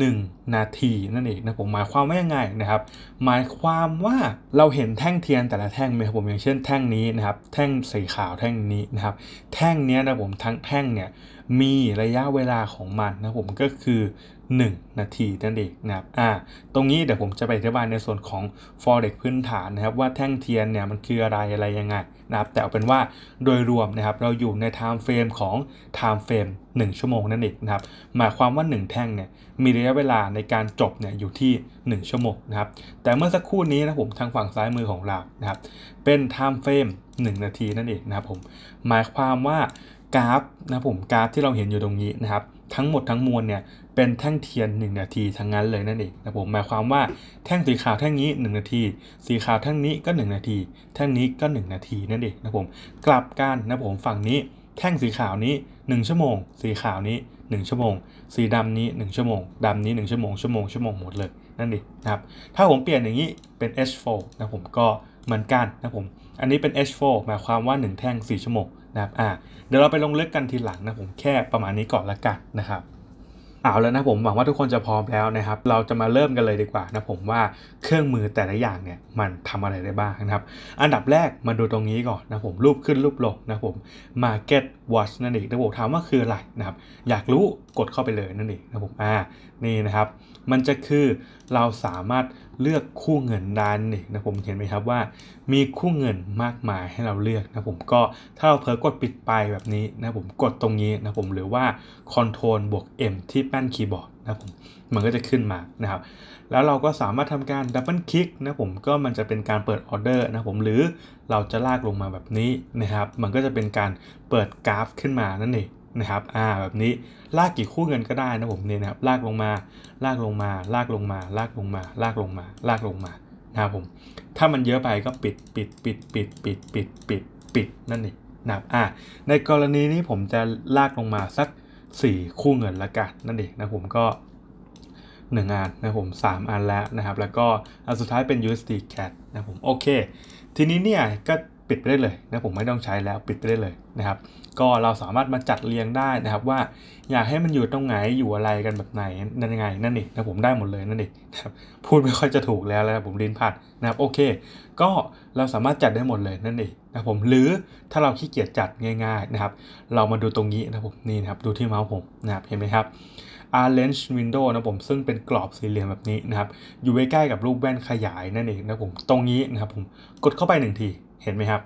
1 นาทีนั่นเองนะผมหมายความว่ายังไงนะครับหมายความว่าเราเห็นแท่งเทียนแต่ละแท่งไหมครับผมอย่างเช่นแท่งนี้นะครับแท่งสีขาวแท่งนี้นะครับแท่งนี้นะผมทั้งแท่งเนี่ยมีระยะเวลาของมันนะผมก็คือ1 นาทีนั่นเองนะครับอ่าตรงนี้เดี๋ยวผมจะไปอธิบายในส่วนของ forex พื้นฐานนะครับว่าแท่งเทียนเนี่ยมันคืออะไรอะไรยังไงนะครับ แต่เอาเป็นว่าโดยรวมนะครับเราอยู่ใน time frame ของไทม์เฟรม1ชั่วโมงนั่นเองนะครับ หมายความว่า 1 แท่งเนี่ยมีระยะเวลาในการจบเนี่ยอยู่ที่ 1 ชั่วโมงนะครับ แต่เมื่อสักครู่นี้นะผมทางฝั่งซ้ายมือของเรานะครับเป็นไทม์เฟรม1นาทีนั่นเองนะครับผมหมายความว่ากราฟนะผมกราฟที่เราเห็นอยู่ตรงนี้นะครับทั้งหมดทั้งมวลเนี่ยเป็นแท่งเทียน1นาทีทั้งนั้นเลยนั่นเองนะผมหมายความว่าแท่งสีขาวแท่งนี้ 1 นาที สีขาวแท่งนี้ก็ 1 นาที แท่งนี้ก็ 1 นาทีนั่นเองนะผม กลับกันนะผมฝั่งนี้แท่งสีขาวนี้ 1 ชั่วโมง สีขาวนี้ 1 ชั่วโมง สีดำนี้ 1 ชั่วโมง ดำนี้1ชั่วโมงชั่วโมงชั่วโมงหมดเลยนั่นเองนะครับถ้าผมเปลี่ยนอย่างนี้เป็น H4 นะผมก็เหมือนกันนะผม อันนี้เป็น H4 หมายความว่า 1 แท่ง 4 ชั่วโมงนะครับอ่าเดี๋ยวเราไปลงเลอกกันทีหลังนะผมแค่ประมาณนี้ก่อนละกันนะครับเอาแล้วนะผม หวังว่าทุกคนจะพร้อมแล้วนะครับ เราจะมาเริ่มกันเลยดีกว่านะผมว่าเครื่องมือแต่ละอย่างเนี่ย มันทำอะไรได้บ้างนะครับ อันดับแรกมาดูตรงนี้ก่อนนะผมรูปขึ้นรูปลงนะผม Market Watch นั่นเองนะผมถามว่าคืออะไรนะครับ อยากรู้กดเข้าไปเลยนั่นเองนะผมอ่านี่นะครับ มันจะคือเราสามารถเลือกคู่เงินด้นี่นะผมเห็นไหมครับว่า มีคู่เงินมากมายให้เราเลือกนะผมก็ถ้าเราเพิ่กดปิดไปแบบนี้นะผมกดตรงนี้นะผมหรือว่า Ctrl บวก M ที่แป้นคีย์บอร์ดนะผมมันก็จะขึ้นมานะครับ แล้วเราก็สามารถทำการดับเบิลคลิกนะผมก็มันจะเป็นการเปิดออเดอร์นะผมหรือเราจะลากลงมาแบบนี้นะครับ มันก็จะเป็นการเปิดกราฟขึ้นมานั่นเองนะครับ อ่า แบบนี้ ลากกี่คู่เงินก็ได้นะผมเนี่ยนะครับ ลากลงมา ลากลงมา ลากลงมา ลากลงมา ลากลงมา ลากลงมา นะครับผม ถ้ามันเยอะไปก็ปิด ปิด ปิด ปิด ปิด ปิด ปิดปิดนั่นเองนะครับอ่า ในกรณีนี้ผมจะลากลงมาสัก 4 คู่เงินละกันนั่นเองนะผมก็1อันนะผม3อันแล้วนะครับแล้วก็อันสุดท้ายเป็น USD CAD นะผมโอเคทีนี้เนี่ยก็ปิดไปได้เลยนะผมไม่ต้องใช้แล้วปิดไปได้เลยนะครับ ก็เราสามารถมาจัดเรียงได้นะครับว่าอยากให้มันอยู่ตรงไหนอยู่อะไรกันแบบไหนนั่นยังไงนั่นเองนะผมได้หมดเลยนั่นเองนะครับพูดไม่ค่อยจะถูกแล้วแล้วผมลิ้นพัดนะครับโอเค ก็เราสามารถจัดได้หมดเลยนั่นเองนะผมหรือถ้าเราขี้เกียจจัดง่าย ๆนะครับ เรามาดูตรงนี้นะผมนี่นะครับดูที่เมาส์ผมนะครับเห็นไหมครับ arrange window นะผมซึ่งเป็นกรอบสี่เหลี่ยมแบบนี้นะครับอยู่ใกล้ๆกับรูปแว่นขยายนั่นเองนะผมตรงนี้นะครับผมกดเข้าไปหนึ่งทีเห็นไหมครับ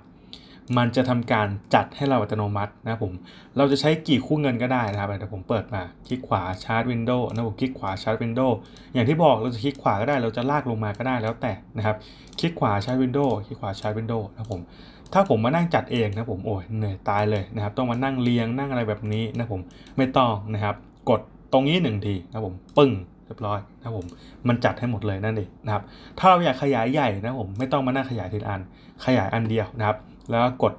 มันจะทำการจัดให้เราอัตโนมัตินะผม เราจะใช้กี่คู่เงินก็ได้นะครับแต่ผมเปิดมาคลิกขวาชาร์จวินโดว์นะผมคลิกขวาชาร์จวินโดว์ อย่างที่บอกเราจะคลิกขวาก็ได้ เราจะลากลงมาก็ได้ แล้วแต่นะครับ คลิกขวาชาร์จวินโดว์ คลิกขวาชาร์จวินโดว์นะผม ถ้าผมมานั่งจัดเองนะผม โอ้ยเหนื่อยตายเลยนะครับ ต้องมานั่งเรียงนั่งอะไรแบบนี้นะผม ไม่ต้องนะครับ กดตรงนี้หนึ่งทีนะผม ปึ้งเรียบร้อยนะผม มันจัดให้หมดเลยนั่นเองนะครับ ถ้าเราอยากขยายใหญ่นะผม ไม่ต้องมานั่งขยายทีละอันขยายอันเดียวนะครับแล้วกด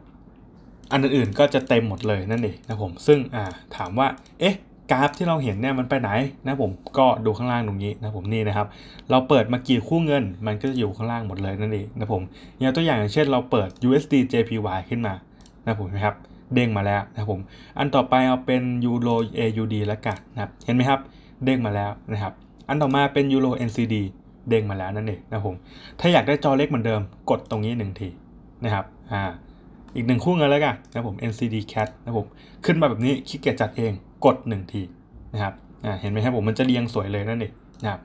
อันอื่นๆก็จะเต็มหมดเลยนั่นเองนะผมซึ่งถามว่าเอ๊ะกราฟที่เราเห็นเนี่ยมันไปไหนนะผมก็ดูข้างล่างตรงนี้นะผมนี่นะครับเราเปิดมากี่คู่เงินมันก็จะอยู่ข้างล่างหมดเลยนั่นเองนะผมอย่างตัวอย่างเช่นเราเปิด USD JPY ขึ้นมานะผมนะครับเด้งมาแล้วนะผมอันต่อไปเอาเป็นยูโร AUD ละกันนะครับเห็นไหมครับเด้งมาแล้วนะครับอันต่อมาเป็นยูโร NCD เด้งมาแล้วนั่นเองนะผมถ้าอยากได้จอเล็กเหมือนเดิม กดตรงนี้หนึ่งทีนะครับอ่าอีกหนึ่งคู่เงินแล้วกันนะผม NCD Cat นะผมขึ้นมาแบบนี้ขี้เกียจจัดเองกด 1 ทีนะครับอ่าเห็นไหมครับผมมันจะเรียงสวยเลยนั่นเองนะครับ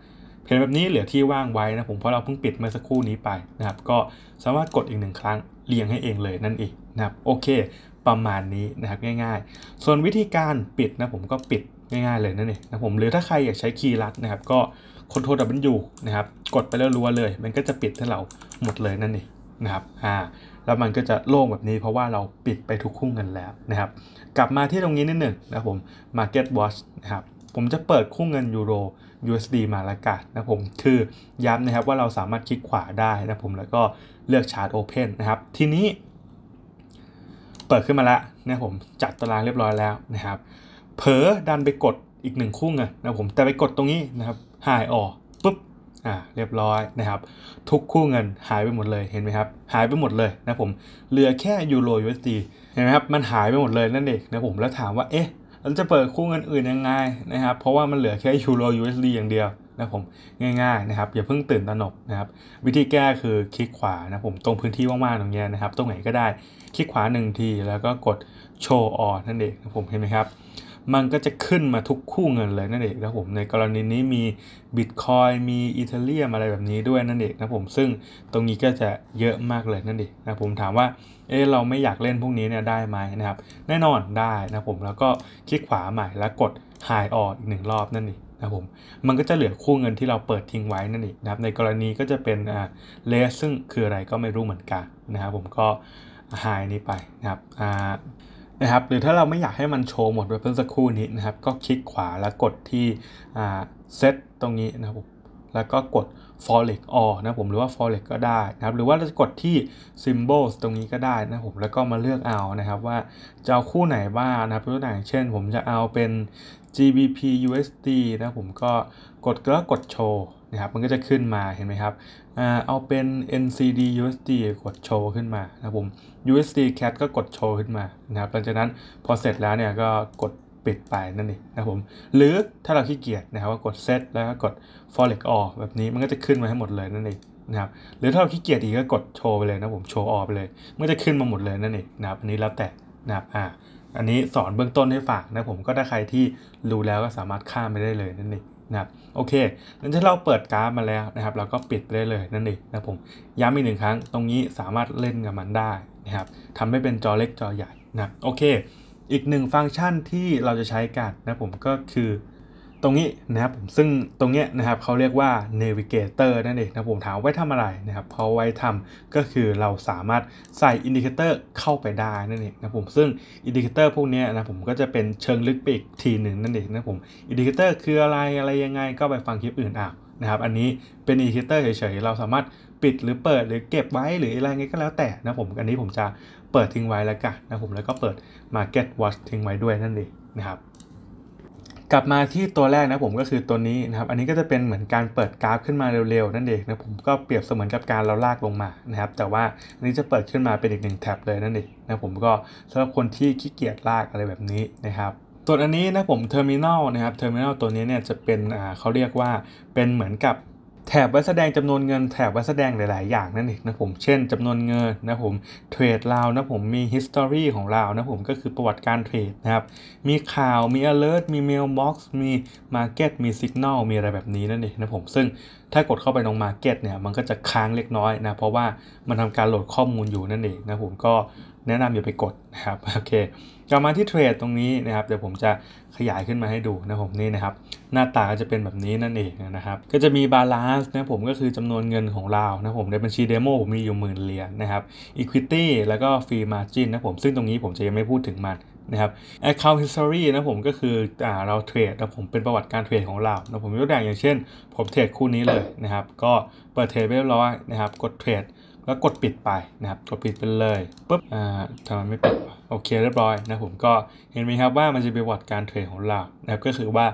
เห็นแบบนี้เหลือที่ว่างไว้นะผมเพราะเราเพิ่งปิดเมื่อสักครู่นี้ไปนะครับก็สามารถกดอีกหนึ่งครั้งเรียงให้เองเลยนั่นเองนะครับโอเค ประมาณนี้นะครับง่าย ๆ ส่วนวิธีการปิดนะผมก็ปิดง่ายๆเลยนั่นเองนะผมหรือถ้าใครอยากใช้คีย์ลัดนะครับก็ Ctrl W นะครับ กดไปแล้วรัวเลย มันก็จะปิดให้เราหมดเลยนั่นเองนะครับ อ่า แล้วมันก็จะโล่งแบบนี้เพราะว่าเราปิดไปทุกคู่เงินแล้วนะครับ กลับมาที่ตรงนี้นิดหนึ่งนะผม Market Watch นะครับ ผมจะเปิดคู่เงินยูโร USD มาละกันนะผม คือย้ำนะครับว่าเราสามารถคลิกขวาได้นะผม แล้วก็เลือกชาร์ตโอเพนนะครับ ทีนี้ เปิดขึ้นมาแล้วนะผมจัดตารางเรียบร้อยแล้วนะครับ เผลอดันไปกดอีกหนึ่งคู่เงินนะผม แต่ไปกดตรงนี้นะครับหายออกปุ๊บอ่า เรียบร้อยนะครับทุกคู่เงินหายไปหมดเลยเห็นไหมครับ หายไปหมดเลยนะผมเหลือแค่ยูโรยูเอสดีเห็นไหมครับมันหายไปหมดเลยนั่นเองนะผมแล้วถามว่าเอ๊ะเราจะเปิดคู่เงินอื่นยังไงนะครับ เพราะว่ามันเหลือแค่ยูโรยูเอสดีอย่างเดียวนะผมง่ายๆนะครับอย่าเพิ่งตื่นตระหนกนะครับวิธีแก้คือคลิกขวานะผมตรงพื้นที่ว่างๆตรงนี้นะครับตรงไหนก็ได้คลิกขวาหนึ่งที แล้วก็กดโชว์ออนั่นเองนะผมเห็นไหมครับมันก็จะขึ้นมาทุกคู่เงินเลยนั่นเองนะผมในกรณีนี้มี Bitcoin มีอีเทเรียมอะไรแบบนี้ด้วยนั่นเองนะผมซึ่งตรงนี้ก็จะเยอะมากเลยนั่นเองนะผมถามว่าเออเราไม่อยากเล่นพวกนี้เนี่ยได้ไหมนะครับแน่นอนได้นะผมแล้วก็คลิกขวาใหม่แล้วกด h i ออ a อีกหนึ่งรอบนั่นเองนะผมมันก็จะเหลือคู่เงินที่เราเปิดทิ้งไว้นั่นเองนะครับในกรณีก็จะเป็นอ่าเลสซึ่งคืออะไรก็ไม่รู้เหมือนกันนะครับผมก็หายนี้ไปนะครับอ่านะครับหรือถ้าเราไม่อยากให้มันโชว์หมดแบบเพื่อสักครู่นี้นะครับก็คลิกขวาแล้วกดที่เซตตรงนี้นะครับแล้วก็กด forex all นะผมหรือว่า forex ก็ได้นะครับหรือว่าเราจะกดที่ symbols ตรงนี้ก็ได้นะผม แล้วก็มาเลือกเอานะครับว่าจะเอาคู่ไหนบ้างนะครับตัวอย่างเช่นผมจะเอาเป็น GBP USD นะผมก็กดแล้วกดโชว์นะครับมันก็จะขึ้นมาเห็นไหมครับเอาเป็น NCD USD กดโชว์ขึ้นมานะผม USD CAD ก็กดโชว์ขึ้นมานะครับหลังจากนั้นพอเสร็จแล้วเนี่ยก็กดปิดไปนั่นเองนะผมหรือถ้าเราขี้เกียจนะครับก็กด set แล้วก็กด forex all แบบนี้มันก็จะขึ้นมาให้หมดเลยนั่นเองนะครับหรือถ้าเราขี้เกียจอีกก็กดโชว์ไปเลยนะผมโชว์ออไปเลย มันจะขึ้นมาหมดเลยนั่นเองนะครับอันนี้แล้วแต่นะครับอ่าอันนี้สอนเบื้องต้นให้ฝากนะผมก็ถ้าใครที่รู้แล้วก็สามารถข้ามไปได้เลยนั่นเองนะโอเคงั้นถ้าเราเปิดกราฟมาแล้วนะครับ เราก็ปิดไปได้เลยนั่นเองนะผม ย้ำอีกหนึ่งครั้ง ตรงนี้สามารถเล่นกับมันได้ นะครับ ทำให้เป็นจอเล็กจอใหญ่นะ โอเค อีกหนึ่งฟังก์ชันที่เราจะใช้กันนะผมก็คือตรงนี้นะครับผมซึ่งตรงนี้นะครับ เขาเรียกว่า navigator นั่นเองนะผม ถามไว้ทำอะไรนะครับเขาไว้ทำก็คือเราสามารถใส่อินดิเคเตอร์เข้าไปได้นั่นเองนะผมซึ่งอินดิเคเตอร์พวกนี้นะผมก็จะเป็นเชิงลึกไปอีกทีหนึ่งนั่นเองนะผมอินดิเคเตอร์คืออะไรอะไรยังไง ก็ไปฟังคลิปอื่นอ่ะนะครับอันนี้เป็นอินดิเคเตอร์เฉยๆเราสามารถปิดหรือเปิดหรือเก็บไว้หรืออะไรเงี้ก็แล้วแต่นะผมอันนี้ผมจะเปิดทิ้งไว้แล้วกันนะผมแล้วก็เปิด Market Watch ทิ้งไว้ด้วยนั่นเองนะครับกลับมาที่ตัวแรกนะผมก็คือตัวนี้นะครับอันนี้ก็จะเป็นเหมือนการเปิดกราฟ ขึ้นมาเร็วๆนั่นเองนะผมก็เปรียบเสมือนกับการเราลากลงมานะครับแต่ว่าอันนี้จะเปิดขึ้นมาเป็นอีกหนึ่งแท็บเลยนั่นเองนะผมก็สำหรับคนที่ขี้เกียจลากอะไรแบบนี้นะครับส่วนอันนี้นะผมเทอร์มินอลนะครับเทอร์มินอลตัวนี้เนี่ยจะเป็นอ่าเขาเรียกว่าเป็นเหมือนกับแถบไว้แสดงจำนวนเงินแถบไว้แสดงหลาย ๆ อย่างนั่นเองนะผมเช่นจำนวนเงินนะผมเทรดเรานะผมมี history ของเรานะผมก็คือประวัติการเทรดนะครับมีข่าวมี alert มี mailbox มี market มี signal มีอะไรแบบนี้นั่นเองนะผมซึ่งถ้ากดเข้าไปลง market เนี่ย มันก็จะค้างเล็กน้อยนะเพราะว่ามันทำการโหลดข้อมูลอยู่นั่นเองนะผมก็แนะนำอย่าไปกดนะครับโอเคกลับมาที่เทรดตรงนี้นะครับ เดี๋ยวผมจะขยายขึ้นมาให้ดูนะผมนี่นะครับ หน้าตาจะเป็นแบบนี้นั่นเองนะครับ ก็จะมีบาลานซ์นะผมก็คือจำนวนเงินของเรานะผมในบัญชีเดโมผมมีอยู่หมื่นเหรียญนนะครับอีควิตี้แล้วก็ฟรีมาจินนะผมซึ่งตรงนี้ผมจะยังไม่พูดถึงมันนะครับ account history นะผมก็คืออ่าเราเทรดนะผมเป็นประวัติการเทรดของเรานะผมยกตัวอย่างอย่างเช่น ผมเทรดคู่นี้เลยนะครับ ก็เปิดเทรดเรียบร้อยนะครับกดเทรดแล้วกดปิดไปนะครับกดปิดไปเลยปุ๊บอ่าทำไมไม่ปิดโอเคเรียบร้อยนะผมก็เห็นไหมครับว่ามันจะเป็นวัดการเทรดของเรานะครับก็คือว่า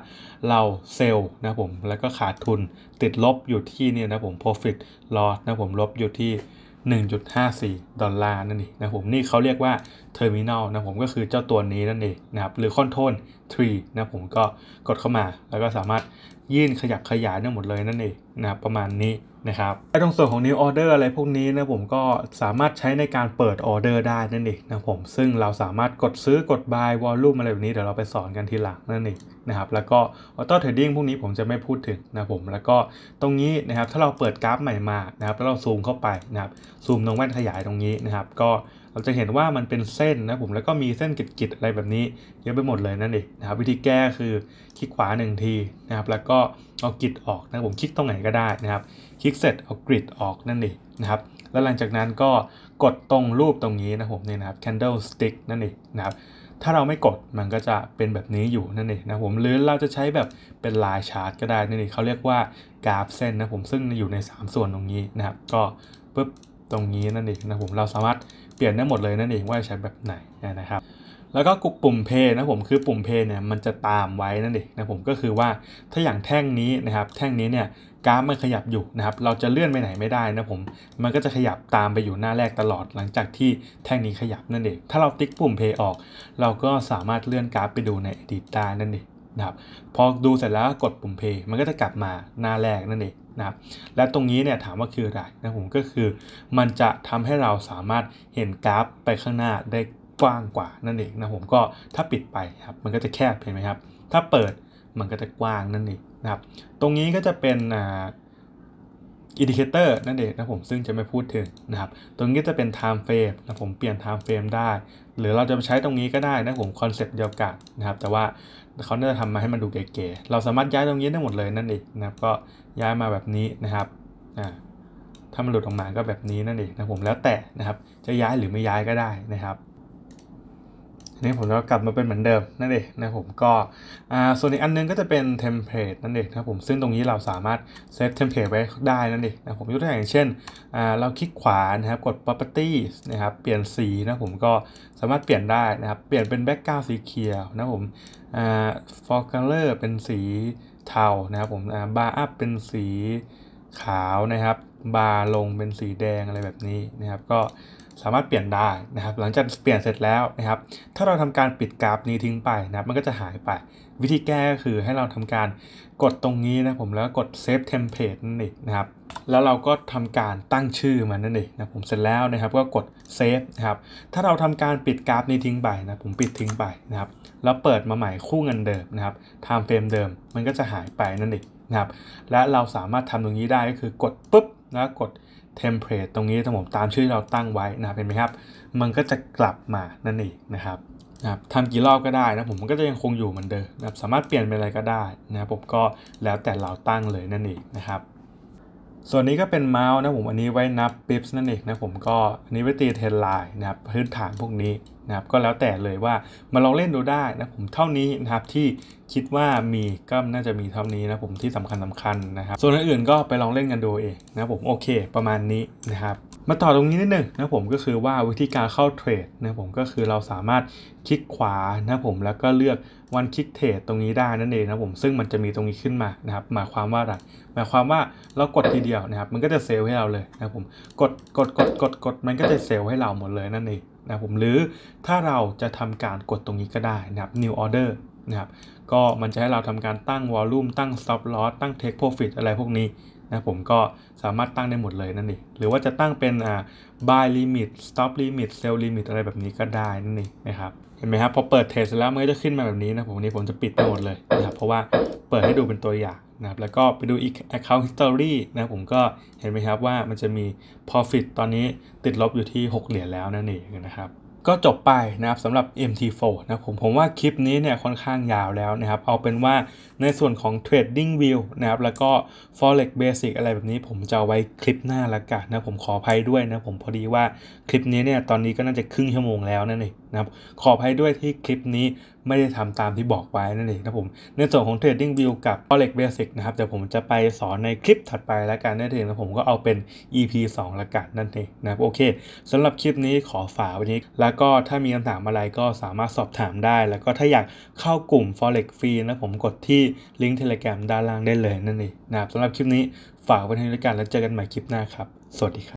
เราเซลล์นะผม แล้วก็ขาดทุนติดลบอยู่ที่เนี่ยนะผม profit loss นะผมลบอยู่ที่ 1.54 ดอลลาร์นั่นเองนะผมนี่เขาเรียกว่า เทอร์มินอลนะผมก็คือเจ้าตัวนี้นั่นเองนะครับหรือคอนโทรล3นะผมก็กดเข้ามาแล้วก็สามารถยื่นขยับขยายทั้หมดเลยนั่นเองนะครับประมาณนี้นะครับไอ้ตรงส่วนของ new order อะไรพวกนี้นะผมก็สามารถใช้ในการเปิดออเดอร์ได้นั่นเองนะผมซึ่งเราสามารถกดซื้อกด buy volume อะไรแบบนี้เดี๋ยวเราไปสอนกันทีหลังนั่นเองนะครับแล้วก็ auto trading พวกนี้ผมจะไม่พูดถึงนะผม แล้วก็ตรงนี้นะครับถ้าเราเปิดกราฟใหม่มานะครับแล้วเราซูมเข้าไปนะครับซูมตรงแว่นขยายตรงนี้นะครับก็เราจะเห็นว่ามันเป็นเส้นนะผมแล้วก็มีเส้นกิดๆอะไรแบบนี้เยอะไปหมดเลยนั่นเองนะครับวิธีแก้คือคลิกขวา1ทีนะครับแล้วก็เอากิดออกนะผมคลิกตรงไหนก็ได้นะครับ คลิกเสร็จเอากริดออกนั่นเองนะครับแล้วหลังจากนั้นก็กดตรงรูปตรงนี้นะผมนี่นะครับ candlestick นั่นเองนะครับถ้าเราไม่กดมันก็จะเป็นแบบนี้อยู่นั่นเองนะผมหรือเราจะใช้แบบเป็นลายชาร์ตก็ได้นั่นเองเขาเรียกว่ากราฟเส้นนะผมซึ่งอยู่ใน 3 ส่วนตรงนี้นะครับก็ปุ๊บตรงนี้นั่นเองนะผมเราสามารถเปลี่ยนได้หมดเลยนั่นเองว่าใช้แบบไหนนะครับ แล้วก็ปุ่มเพย์นะผมคือปุ่มเพย์เนี่ยมันจะตามไว้นั่นเองนะผมก็คือว่าถ้าอย่างแท่งนี้นะครับแท่งนี้เนี่ยกราฟมันขยับอยู่นะครับเราจะเลื่อนไปไหนไม่ได้นะผมมันก็จะขยับตามไปอยู่หน้าแรกตลอดหลังจากที่แท่งนี้ขยับนั่นเองถ้าเราติ๊กปุ่มเพย์ออกเราก็สามารถเลื่อนกราฟไปดูในอดีตได้นั่นเองนะครับพอดูเสร็จแล้วกดปุ่มเพย์มันก็จะกลับมาหน้าแรกนั่นเองนะครับและตรงนี้เนี่ยถามว่าคืออะไรนะผมก็คือมันจะทำให้เราสามารถเห็นกราฟไปข้างหน้าได้กว้างกว่านั่นเองนะผมก็ถ้าปิดไปครับมันก็จะแคบเห็นไหมครับ ถ้าเปิดมันก็จะกว้างนั่นเองนะครับตรงนี้ก็จะเป็นอ่าอินดิเคเตอร์นั่นเองนะผมซึ่งจะไม่พูดถึงนะครับ ตรงนี้จะเป็น time frame นะผมเปลี่ยน time frame ได้ หรือเราจะไปใช้ตรงนี้ก็ได้ นะผมคอนเซปต์เดียวกันนะครับแต่ว่าเขาเนี่ยทำมาให้มันดูเก๋ๆเราสามารถย้ายตรงนี้ได้หมดเลยนั่นเองนะครับ ก็ย้ายมาแบบนี้นะครับอ่าถ้ามันหลุดออกมาก็แบบนี้นั่นเองนะผมแล้วแต่นะครับ จะย้ายหรือไม่ย้ายก็ได้นะครับนี่ผมจะกลับมาเป็นเหมือนเดิมนั่นเองนะผมก็อ่าส่วนอีกอันนึงก็จะเป็นเทมเพลตนั่นเองนะผมซึ่งตรงนี้เราสามารถ เซฟเทมเพลตไว้ได้นั่นเองนะผมยกตัวอย่างเช่นอ่าเราคลิกขวานะครับกด property นะครับเปลี่ยนสีนะผมก็สามารถเปลี่ยนได้นะครับเปลี่ยนเป็นแบ็กกราวสีเขียวนะผมอ่า for color เป็นสีเทานะครับผมอ่า bar up เป็นสีขาวนะครับบาร์ลงเป็นสีแดงอะไรแบบนี้นะครับก็สามารถเปลี่ยนได้นะครับ หลังจากเปลี่ยนเสร็จแล้วนะครับ ถ้าเราทำการปิดกราฟนี้ทิ้งไปนะมันก็จะหายไป วิธีแก้ก็คือให้เราทำการกดตรงนี้นะผมแล้วกดเซฟเทมเพลตนั่นเองนะครับแล้วเราก็ทำการตั้งชื่อมันนั่นเองนะผมเสร็จแล้วนะครับก็กดเซฟนะครับถ้าเราทำการปิดกราฟนี้ทิ้งไปนะผมปิดทิ้งไปนะครับ แล้วเปิดมาใหม่คู่เงินเดิมนะครับไทม์เฟรมเดิม มันก็จะหายไปนั่นเองนะครับและเราสามารถทำตรงนี้ได้ก็คือกดปุ๊บนะกดเทมเพลตตรงนี้ตรงผมตามชื่อเราตั้งไว้นะครับเป็นไหมครับ มันก็จะกลับมานั่นเองนะครับนะครับทำกี่รอบก็ได้นะผมมันก็จะยังคงอยู่เหมือนเดิมนะครับสามารถเปลี่ยนเป็นอะไรก็ได้นะครับผมก็แล้วแต่เราตั้งเลยนั่นเองนะครับ ส่วนนี้ก็เป็นเมาส์นะผมอันนี้ไว้นับปิ๊บนั่นเองนะผมก็อันนี้ไว้ตีเทนไลน์นะครับพื้นฐานพวกนี้นะครับ ก็แล้วแต่เลยว่ามาลองเล่นดูได้นะผมเท่านี้นะครับที่คิดว่ามีก็น่าจะมีเท่านี้นะผมที่สำคัญสำคัญนะครับส่วนอื่นก็ไปลองเล่นกันดูเองนะผมโอเค ประมาณนี้นะครับ มาต่อตรงนี้นิดนึงนะผมก็คือว่าวิธีการเข้าเทรดนะผมก็คือเราสามารถคลิกขวานะผมแล้วก็เลือกวันคลิกเทรดตรงนี้ได้นั่นเองนะผมซึ่งมันจะมีตรงนี้ขึ้นมานะครับหมายความว่าอะไรหมายความว่าเรากดทีเดียวนะครับมันก็จะเซลล์ให้เราเลยนะผม กดกดกดกดกดมันก็จะเซลล์ให้เราหมดเลยนั่นเองนะผมหรือถ้าเราจะทำการกดตรงนี้ก็ได้นะครับ new order นะครับก็มันจะให้เราทำการตั้งวอลลุ่มตั้งซับลอสตั้งเทคโปรฟิตอะไรพวกนี้นะผมก็สามารถตั้งได้หมดเลยนั่นเองหรือว่าจะตั้งเป็นอ่ายลิมิตสต็อปลิมิตเซลล์ลิมิตอะไรแบบนี้ก็ได้นั่นเองนะครับ เห็นไหมครับพอเปิดเทสแล้วมันก็จะขึ้นมาแบบนี้นะผมนนี้ ผมจะปิดไปหมดเลยนะครับเพราะว่าเปิดให้ดูเป็นตัวอย่างนะครับแล้วก็ไปดูอีก account history นะผมก็เห็นไหมครับว่ามันจะมี profit ตอนนี้ติดลบอยู่ที่ 6 เหรียญแล้วนั่นเองนะครับก็จบไปนะครับสำหรับ MT4 นะผมผมว่าคลิปนี้เนี่ยค่อนข้างยาวแล้วนะครับเอาเป็นว่าในส่วนของ Trading View นะครับแล้วก็ Forex Basic อะไรแบบนี้ผมจะไว้คลิปหน้าละกันนะผมขออภัยด้วยนะผมพอดีว่าคลิปนี้เนี่ยตอนนี้ก็น่าจะครึ่งชั่วโมงแล้วนั่นเองนะครับขออภัยด้วยที่คลิปนี้ไม่ได้ทำตามที่บอกไว้นั่นเองนะผมในส่วนของ Trading View กับ o r e x Basic นะครับเดี๋ยวผมจะไปสอนในคลิปถัดไปแล้วกันนั่นเองนะผมก็เอาเป็น EP 2 ละกันนั่นเองนะครับโอเคสำหรับคลิปนี้ขอฝากไว้นี้ แล้วก็ถ้ามีคำถามอะไรก็สามารถสอบถามได้ แล้วก็ถ้าอยากเข้ากลุ่ม Forex ฟรีนะผมกดที่ลิงก์ Telegram ด้านล่างได้เลยนั่นเองนะครับสำหรับคลิปนี้ฝากไว้ทห้นี้กันแล้วเจอกันใหม่คลิปหน้าครับ สวัสดีครับ